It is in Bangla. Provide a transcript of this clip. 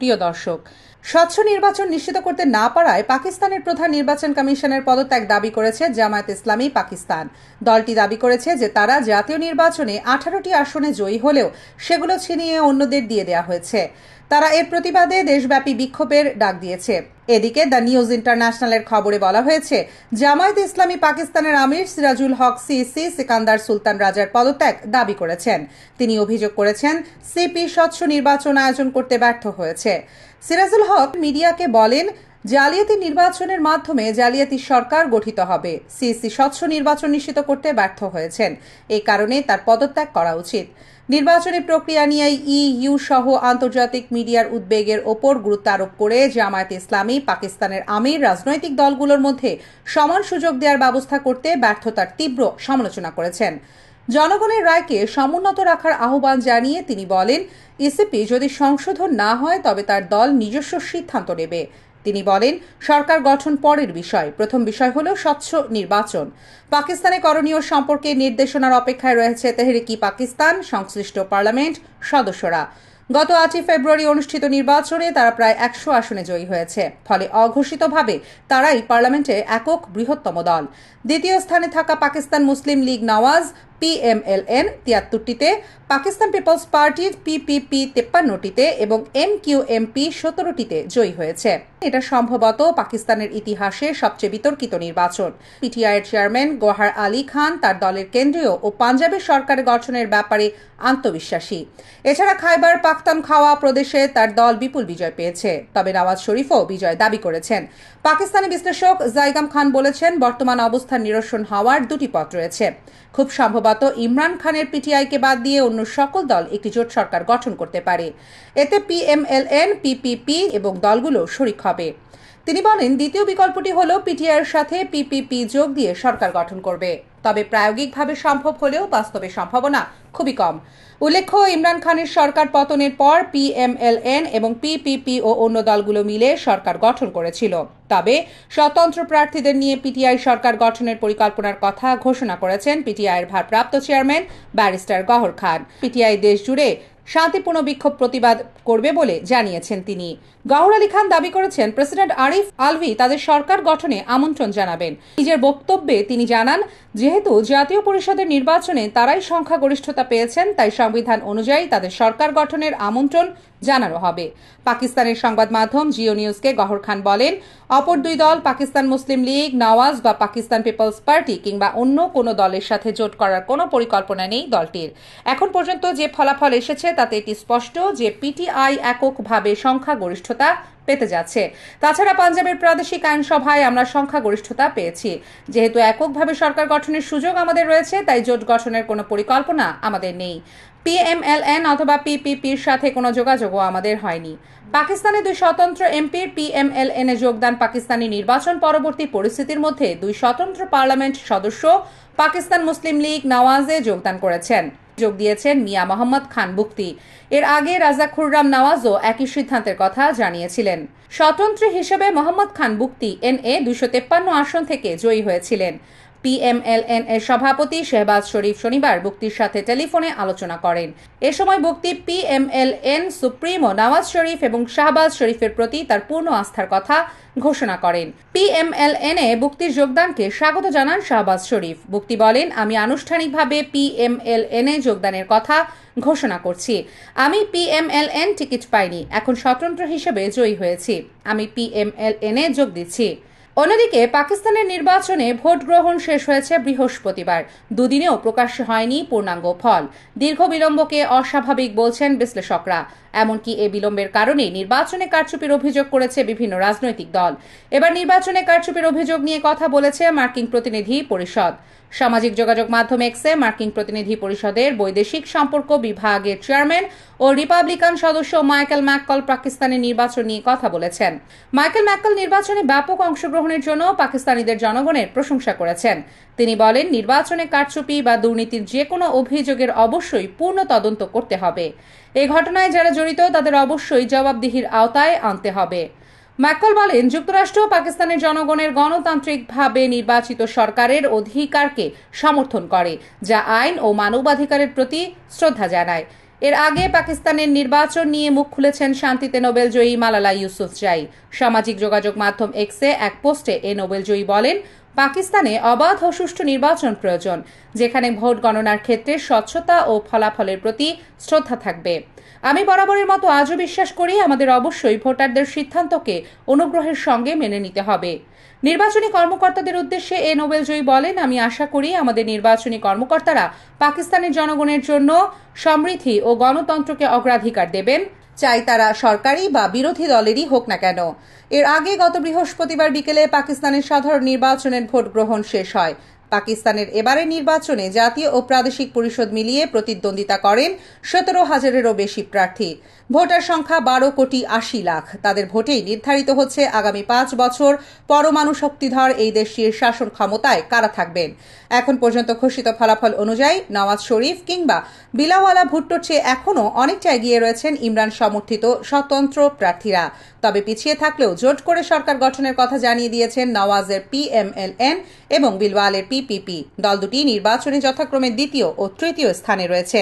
প্রিয় দর্শক স্বচ্ছ নির্বাচন নিশ্চিত করতে না পারায় পাকিস্তানের প্রধান নির্বাচন কমিশনের পদত্যাগ দাবি করেছে জামায়াত ইসলামী পাকিস্তান দলটি দাবি করেছে যে তারা জাতীয় নির্বাচনে আঠারোটি আসনে জয়ী হলেও সেগুলো ছিনিয়ে অন্যদের দিয়ে দেওয়া হয়েছে তারা এর প্রতিবাদে দেশব্যাপী বিক্ষোভের ডাক দিয়েছে এদিকে দ্য নিউজ ইন্টারন্যাশনালের খবরে বলা হয়েছে জামায়াত ইসলামী পাকিস্তানের আমির সিরাজুল হক সিসি সিকান্দার সুলতান রাজার পদত্যাগ দাবি করেছেন তিনি অভিযোগ করেছেন সিপি স্বচ্ছ নির্বাচন আয়োজন করতে ব্যর্থ হয়েছে সিরাজুল হক মিডিয়াকে বলেন জালিয়াতি নির্বাচনের মাধ্যমে জালিয়াতি সরকার গঠিত হবে সিসি স্বচ্ছ নির্বাচন নিশ্চিত করতে ব্যর্থ হয়েছেন এই কারণে তার পদত্যাগ করা উচিত নির্বাচনী প্রক্রিয়া নিয়ে ইইউ সহ আন্তর্জাতিক মিডিয়ার উদ্বেগের ওপর গুরুত্ব আরোপ করে জামায়াত ইসলামী পাকিস্তানের আমির রাজনৈতিক দলগুলোর মধ্যে সমান সুযোগ দেওয়ার ব্যবস্থা করতে ব্যর্থতার তীব্র সমালোচনা করেছেন জনগণের রায়কে সমুন্নত রাখার আহ্বান জানিয়ে তিনি বলেন ইসিপি যদি সংশোধন না হয় তবে তার দল নিজস্ব সিদ্ধান্ত নেবে তিনি বলেন সরকার গঠন পরের বিষয় প্রথম বিষয় হল স্বচ্ছ নির্বাচন পাকিস্তানে করণীয় সম্পর্কে নির্দেশনার অপেক্ষায় রয়েছে তেহরিকি পাকিস্তান সংশ্লিষ্ট পার্লামেন্ট সদস্যরা গত আটই ফেব্রুয়ারি অনুষ্ঠিত নির্বাচনে তারা প্রায় একশো আসনে জয়ী হয়েছে ফলে অঘোষিতভাবে তারাই পার্লামেন্টে একক বৃহত্তম দল দ্বিতীয় স্থানে থাকা পাকিস্তান মুসলিম লীগ নওয়াজ পিএমএলএন তিয়াত্তরটিতে পাকিস্তান পিপলস পার্টির পিপিপি তেপ্পান্নটিতে এবং এম কিউ এমপি সতেরোটিতে জয়ী হয়েছে এটা সম্ভবত পাকিস্তানের ইতিহাসে সবচেয়ে বিতর্কিত নির্বাচন পিটিআইয়ের চেয়ারম্যান গোহার আলী খান তার দলের কেন্দ্রীয় ও পাঞ্জাবের সরকার গঠনের ব্যাপারে আন্তবিশ্বাসী এছাড়া খাইবার খাওয়া প্রদেশে তার দল বিপুল বিজয় পেয়েছে তবে নওয়াজ শরীফও বিজয় দাবি করেছেন পাকিস্তানি বিশ্লেষক জাইগাম খান বলেছেন বর্তমান অবস্থান নিরসন হওয়ার দুটি পথ রয়েছে খুব সম্ভবত অন্তর্গত ইমরান খানের পিটিআইকে বাদ দিয়ে অন্য সকল দল একটি জোট সরকার গঠন করতে পারে এতে পিএমএলএন পিপিপি এবং দলগুলো শরিক হবে তিনি বলেন দ্বিতীয় বিকল্পটি হল পিটিআইয়ের সাথে পিপিপি যোগ দিয়ে সরকার গঠন করবে তবে প্রায়োগিকভাবে সম্ভব হলেও বাস্তবে সম্ভাবনা খুবই কম উল্লেখ্য ইমরান খানের সরকার পতনের পর পিএমএলএন এবং পিপিপি ও অন্য দলগুলো মিলে সরকার গঠন করেছিল তবে স্বতন্ত্র প্রার্থীদের নিয়ে পিটিআই সরকার গঠনের পরিকল্পনার কথা ঘোষণা করেছেন পিটিআইয়ের ভারপ্রাপ্ত chairman barrister Gohar Khan PTI দেশ জুড়ে শান্তিপূর্ণ বিক্ষোভ প্রতিবাদ করবে বলে জানিয়েছেন তিনি গহর আলী খান দাবি করেছেন প্রেসিডেন্ট আরিফ আলভি তাদের সরকার গঠনে আমন্ত্রণ জানাবেন নিজের বক্তব্যে তিনি জানান যেহেতু জাতীয় পরিষদের নির্বাচনে তারাই সংখ্যাগরিষ্ঠতা পেয়েছেন তাই সংবিধান অনুযায়ী তাদের সরকার গঠনের আমন্ত্রণ জানানো হবে পাকিস্তানের সংবাদ মাধ্যম জিও নিউজকে গহর খান বলেন অপর দুই দল পাকিস্তান মুসলিম লীগ নওয়াজ বা পাকিস্তান পিপলস পার্টি কিংবা অন্য কোনো দলের সাথে জোট করার কোনো পরিকল্পনা নেই দলটির এখন পর্যন্ত যে ফলাফল এসেছে তাতে এটি স্পষ্ট যে পিটিআই এককভাবে সংখ্যাগরিষ্ঠতা পেতে যাচ্ছে তাছাড়া পাঞ্জাবের প্রাদেশিক আইনসভায় আমরা সংখ্যাগরিষ্ঠতা পেয়েছি যেহেতু এককভাবে সরকার গঠনের সুযোগ আমাদের রয়েছে তাই জোট গঠনের কোনো পরিকল্পনা আমাদের নেই পিএমএলএন অথবা পিপিপির সাথে কোনো যোগাযোগও আমাদের হয়নি পাকিস্তানে দুই স্বতন্ত্র এমপির পিএমএলএন এ যোগদান পাকিস্তানি নির্বাচন পরবর্তী পরিস্থিতির মধ্যে দুই স্বতন্ত্র পার্লামেন্ট সদস্য পাকিস্তান মুসলিম লীগ নওয়াজে যোগদান করেছেন যোগ দিয়েছেন মিয়া মোহাম্মদ খান বুক্তি এর আগে রাজা খুররাম নওয়াজও একই সিদ্ধান্তের কথা জানিয়েছিলেন স্বতন্ত্র হিসেবে মোহাম্মদ খান বুক্তি এন এ দুশো তেপ্পান্ন আসন থেকে জয়ী হয়েছিলেন পিএমএলএন এর সভাপতি শেহবাজ শরীফ শনিবার বক্তির সাথে টেলিফোনে আলোচনা করেন এ সময় বুক্তি পিএমএলএন সুপ্রিমো নওয়াজ শরীফ এবং শাহবাজ শরীফের প্রতি তার পূর্ণ আস্থার কথা ঘোষণা করেন পিএমএলএন এ বুক্তির যোগদানকে স্বাগত জানান শাহবাজ শরীফ বুক্তি বলেন আমি আনুষ্ঠানিকভাবে পিএমএলএন এ যোগদানের কথা ঘোষণা করছি আমি পিএমএলএন টিকিট পাইনি এখন স্বতন্ত্র হিসেবে জয়ী হয়েছি আমি পিএমএলএন এ যোগ দিচ্ছি অন্যদিকে পাকিস্তানের নির্বাচনে ভোট গ্রহণ শেষ হয়েছে বৃহস্পতিবার দুদিনেও প্রকাশ্য হয়নি পূর্ণাঙ্গ ফল দীর্ঘ বিলম্বকে অস্বাভাবিক বলছেন বিশ্লেষকরা এমনকি এ বিলম্বের কারণে নির্বাচনে কারচুপির অভিযোগ করেছে বিভিন্ন রাজনৈতিক দল এবার নির্বাচনে কারচুপির অভিযোগ নিয়ে কথা বলেছে মার্কিন প্রতিনিধি পরিষদ সামাজিক যোগাযোগ মাধ্যম এক্সে মার্কিন প্রতিনিধি পরিষদের বৈদেশিক সম্পর্ক বিভাগের চেয়ারম্যান ও রিপাবলিকান সদস্য মাইকেল ম্যাককল পাকিস্তানের নির্বাচন নিয়ে কথা বলেছেন মাইকেল ম্যাককল নির্বাচনে ব্যাপক অংশগ্রহণের জন্য পাকিস্তানিদের জনগণের প্রশংসা করেছেন তিনি বলেন নির্বাচনে কারচুপি বা দুর্নীতির যে কোনো অভিযোগের অবশ্যই পূর্ণ তদন্ত করতে হবে এই ঘটনায় যারা জড়িত তাদের অবশ্যই জবাবদিহির আওতায় আনতে হবে ম্যাকল বলেন যুক্তরাষ্ট্র পাকিস্তানের জনগণের গণতান্ত্রিকভাবে নির্বাচিত সরকারের অধিকারকে সমর্থন করে যা আইন ও মানবাধিকারের প্রতি শ্রদ্ধা জানায় এর আগে পাকিস্তানের নির্বাচন নিয়ে মুখ খুলেছেন শান্তিতে নোবেল জয়ী মালালা জাই সামাজিক যোগাযোগ মাধ্যম এক্সে এক পোস্টে এ নোবেল জয়ী বলেন পাকিস্তানে অবাধ ও সুষ্ঠু নির্বাচন প্রয়োজন যেখানে ভোট গণনার ক্ষেত্রে স্বচ্ছতা ও ফলাফলের প্রতি শ্রদ্ধা থাকবে আমি বরাবরের মতো আজও বিশ্বাস করি আমাদের অবশ্যই ভোটারদের সিদ্ধান্তকে অনুগ্রহের সঙ্গে মেনে নিতে হবে নির্বাচনী কর্মকর্তাদের উদ্দেশ্যে এ নোবেলজয়ী বলেন আমি আশা করি আমাদের নির্বাচনী কর্মকর্তারা পাকিস্তানের জনগণের জন্য সমৃদ্ধি ও গণতন্ত্রকে অগ্রাধিকার দেবেন চাই তারা সরকারি বা বিরোধী দলেরই হোক না কেন এর আগে গত বৃহস্পতিবার বিকেলে পাকিস্তানের সাধারণ নির্বাচনের ভোট গ্রহণ শেষ হয় পাকিস্তানের এবারে নির্বাচনে জাতীয় ও প্রাদেশিক পরিষদ মিলিয়ে প্রতিদ্বন্দ্বিতা করেন সতেরো হাজারেরও বেশি প্রার্থী ভোটার সংখ্যা বারো কোটি আশি লাখ তাদের ভোটেই নির্ধারিত হচ্ছে আগামী পাঁচ বছর পরমাণু শক্তিধর এই দেশটির শাসন ক্ষমতায় কারা থাকবেন এখন পর্যন্ত ঘোষিত ফলাফল অনুযায়ী নওয়াজ শরীফ কিংবা বিলাওয়ালা ভুট্টোর চেয়ে এখনও অনেকটা এগিয়ে রয়েছেন ইমরান সমর্থিত স্বতন্ত্র প্রার্থীরা তবে পিছিয়ে থাকলেও জোট করে সরকার গঠনের কথা জানিয়ে দিয়েছেন নওয়াজের পিএমএলএন এবং বিলওয়ালের পি পিপি দল দুটি নির্বাচনে যথাক্রমে দ্বিতীয় ও তৃতীয় স্থানে রয়েছে